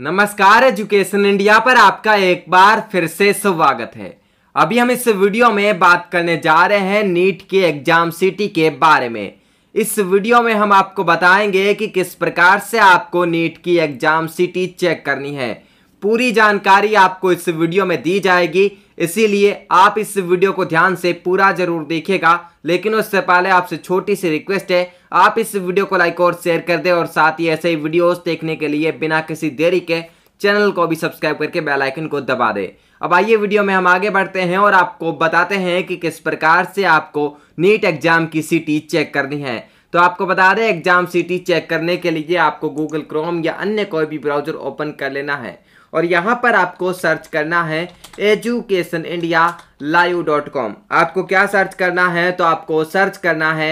नमस्कार education India पर आपका एक बार फिर से स्वागत है अभी हम इस वीडियो में बात करने जा रहे हैं नीट के एग्जाम सिटी के बारे में इस वीडियो में हम आपको बताएंगे कि किस प्रकार से आपको नीट की एग्जाम सिटी चेक करनी है पूरी जानकारी आपको इस वीडियो में दी जाएगी इसीलिए आप इस वीडियो को ध्यान से पूरा जरूर देखेगा लेकिन उससे पहले आपसे छोटी सी रिक्वेस्ट है आप इस वीडियो को लाइक और शेयर कर दें और साथ ही ऐसे ही वीडियोस देखने के लिए बिना किसी देरी के चैनल को भी सब्सक्राइब करके बेल आइकन को दबा दें अब आइए वीडियो में हम आगे बढ़ते हैं और आपको बताते हैं कि किस प्रकार से आपको नीट एग्जाम की सीटी चेक करनी है तो आपको बता दें एग्जाम सीटी चेक करने के लिए आपको गूगल क्रोम या अन्य कोई भी ब्राउजर ओपन कर लेना है और यहाँ पर आपको सर्च करना है education India live dot com आपको क्या सर्च करना है तो आपको सर्च करना है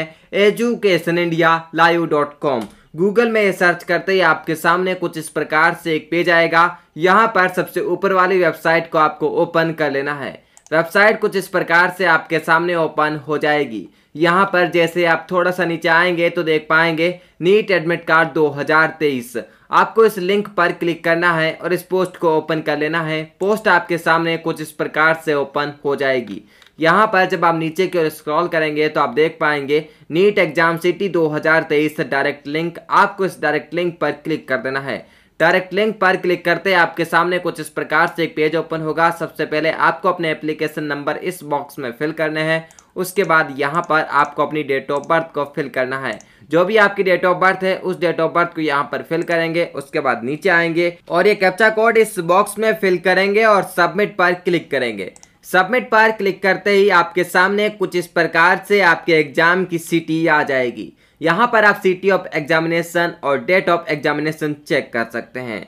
education India live dot com Google में ये सर्च करते ही आपके सामने कुछ इस प्रकार से एक पेज आएगा यहाँ पर सबसे ऊपर वाली वेबसाइट को आपको ओपन कर लेना है वेबसाइट कुछ इस प्रकार से आपके सामने ओपन हो जाएगी यहाँ पर जैसे आप थोड़ा सा नीचे आएंगे तो देख पाएंगे नीट एडमिट कार्ड 2023 आपको इस लिंक पर क्लिक करना है और इस पोस्ट को ओपन कर लेना है पोस्ट आपके सामने कुछ इस प्रकार से ओपन हो जाएगी यहाँ पर जब आप नीचे की ओर स्क्रॉल करेंगे तो आप देख पाएंगे NEET exam city 2023 direct link आपको इस डायरेक्ट लिंक पर क्लिक कर देना है डायरेक्ट लिंक पर क्लिक करते आपके सामने कुछ इस प्रकार से एक पेज ओपन होगा सबसे पहले आपको अपने एप्लीकेशन नंबर इस बॉक्स में फिल करने हैं उसके बाद यहाँ पर आपको अपनी डेट ऑफ बर्थ को फिल करना है जो भी आपकी डेट ऑफ बर्थ है उस डेट ऑफ बर्थ को यहाँ पर फिल करेंगे उसके बाद नीचे आएंगे और ये कैप्चा कोड इस बॉक्स में फिल करेंगे और सबमिट पर क्लिक करेंगे सबमिट पर क्लिक करते ही आपके सामने कुछ इस प्रकार से आपके एग्जाम की सीटी आ जाएगी यहाँ पर आप सिटी ऑफ एग्जामिनेशन और डेट ऑफ एग्जामिनेशन चेक कर सकते हैं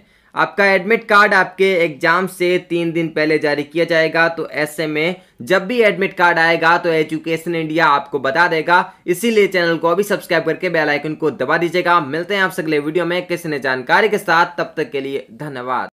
आपका एडमिट कार्ड आपके एग्जाम से तीन दिन पहले जारी किया जाएगा तो ऐसे में जब भी एडमिट कार्ड आएगा तो एजुकेशन इंडिया आपको बता देगा इसीलिए चैनल को अभी सब्सक्राइब करके बेल आइकन को दबा दीजिएगा मिलते हैं आपसे अगले वीडियो में किसी ने जानकारी के साथ तब तक के लिए धन्यवाद